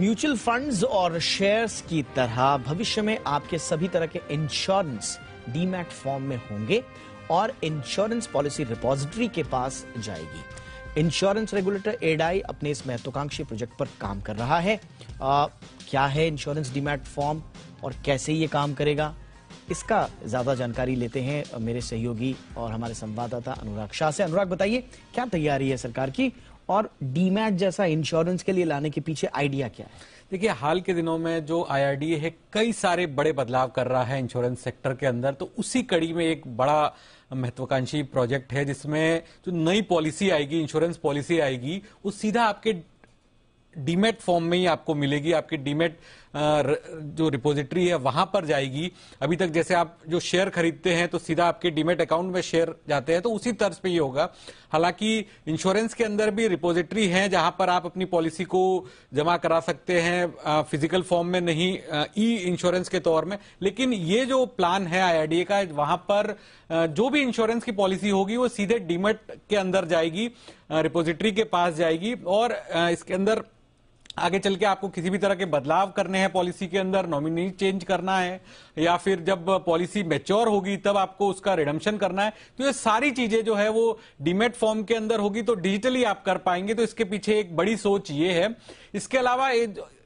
mutual funds और shares की तरह भविष्य में आपके सभी तरह के इंश्योरेंस डीमैट फॉर्म में होंगे और इंश्योरेंस पॉलिसी रिपोजिटरी के पास जाएगी इंश्योरेंस रेगुलेटर एडाई अपने इस महत्वाकांक्षी प्रोजेक्ट पर काम कर रहा है आ, क्या है इंश्योरेंस डीमैट फॉर्म और कैसे ये काम करेगा इसका ज्यादा जानकारी लेते हैं मेरे सहयोगी और हमारे संवाददाता अनुराग शाह से अनुराग बताइए क्या तैयारी है सरकार की और डीमैट जैसा इंश्योरेंस के लिए लाने के पीछे आइडिया क्या है देखिए हाल के दिनों में जो आई है कई सारे बड़े बदलाव कर रहा है इंश्योरेंस सेक्टर के अंदर तो उसी कड़ी में एक बड़ा महत्वाकांक्षी प्रोजेक्ट है जिसमें जो नई पॉलिसी आएगी इंश्योरेंस पॉलिसी आएगी वो सीधा आपके डीमेट फॉर्म में ही आपको मिलेगी आपके डीमेट जो रिपोजिटरी है वहां पर जाएगी अभी तक जैसे आप जो शेयर खरीदते हैं तो सीधा आपके डीमेट अकाउंट में शेयर जाते हैं तो उसी तर्ज पे ये होगा हालांकि इंश्योरेंस के अंदर भी रिपोजिटरी है जहां पर आप अपनी पॉलिसी को जमा करा सकते हैं फिजिकल फॉर्म में नहीं ई इंश्योरेंस के तौर में लेकिन ये जो प्लान है आई का वहां पर जो भी इंश्योरेंस की पॉलिसी होगी वो सीधे डीमेट के अंदर जाएगी रिपोजिटरी के पास जाएगी और इसके अंदर आगे चल के आपको किसी भी तरह के बदलाव करने हैं पॉलिसी के अंदर नॉमिनी चेंज करना है या फिर जब पॉलिसी मेच्योर होगी तब आपको उसका रिडम्शन करना है तो ये सारी चीजें जो है वो डीमेट फॉर्म e के अंदर होगी तो डिजिटली आप कर पाएंगे तो इसके पीछे एक बड़ी सोच ये है इसके अलावा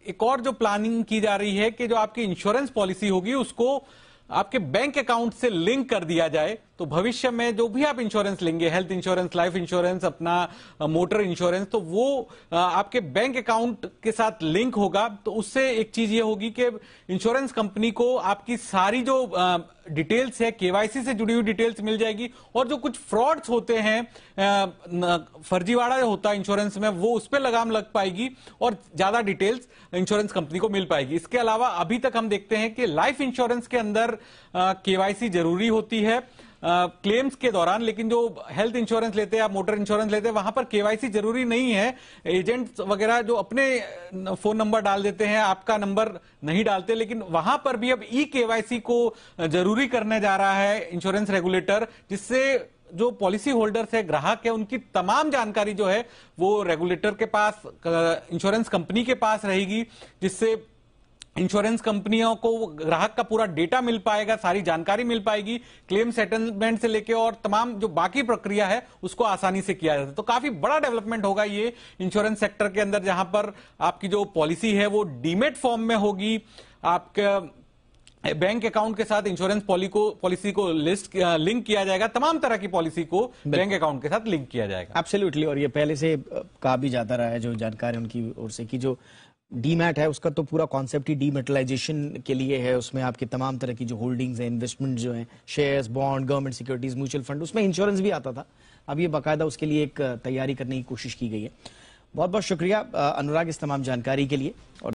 एक और जो प्लानिंग की जा रही है कि जो आपकी इंश्योरेंस पॉलिसी होगी उसको आपके बैंक अकाउंट से लिंक कर दिया जाए तो भविष्य में जो भी आप इंश्योरेंस लेंगे हेल्थ इंश्योरेंस लाइफ इंश्योरेंस अपना मोटर इंश्योरेंस तो वो आपके बैंक अकाउंट के साथ लिंक होगा तो उससे एक चीज ये होगी कि इंश्योरेंस कंपनी को आपकी सारी जो डिटेल्स है केवाईसी से जुड़ी हुई डिटेल्स मिल जाएगी और जो कुछ फ्रॉड्स होते हैं फर्जीवाड़ा होता है इंश्योरेंस में वो उस पर लगाम लग पाएगी और ज्यादा डिटेल्स इंश्योरेंस कंपनी को मिल पाएगी इसके अलावा अभी तक हम देखते हैं कि लाइफ इंश्योरेंस के अंदर केवाईसी जरूरी होती है क्लेम्स के दौरान लेकिन जो हेल्थ इंश्योरेंस लेते हैं आप मोटर इंश्योरेंस लेते हैं वहां पर केवाईसी जरूरी नहीं है एजेंट वगैरह जो अपने फोन नंबर डाल देते हैं आपका नंबर नहीं डालते लेकिन वहां पर भी अब ई केवाईसी को जरूरी करने जा रहा है इंश्योरेंस रेगुलेटर जिससे जो पॉलिसी होल्डर्स है ग्राहक है उनकी तमाम जानकारी जो है वो रेगुलेटर के पास इंश्योरेंस कंपनी के पास रहेगी जिससे इंश्योरेंस कंपनियों को ग्राहक का पूरा डेटा मिल पाएगा सारी जानकारी मिल पाएगी क्लेम सेटलमेंट से लेके और तमाम जो बाकी प्रक्रिया है उसको आसानी से किया जाता है तो काफी बड़ा डेवलपमेंट होगा ये इंश्योरेंस सेक्टर के अंदर जहां पर आपकी जो पॉलिसी है वो डीमेट फॉर्म में होगी आपके बैंक अकाउंट के साथ इंश्योरेंस को पॉलिसी को लिस्ट लिंक किया जाएगा तमाम तरह की पॉलिसी को बैंक अकाउंट के साथ लिंक किया जाएगा एब्सोल्युटली और ये पहले से कहा भी जाता रहा है जो जानकारी उनकी ओर से कि जो डीमैट है उसका तो पूरा कॉन्सेप्ट ही डीमेटलाइजेशन के लिए है उसमें आपके तमाम तरह की जो होल्डिंग्स हैं इन्वेस्टमेंट जो हैं shares bond government securities mutual fund उसमें इंश्योरेंस भी आता था अब ये बाकायदा उसके लिए एक तैयारी करने की कोशिश की गई है बहुत बहुत शुक्रिया अनुराग इस तमाम जानकारी के लिए और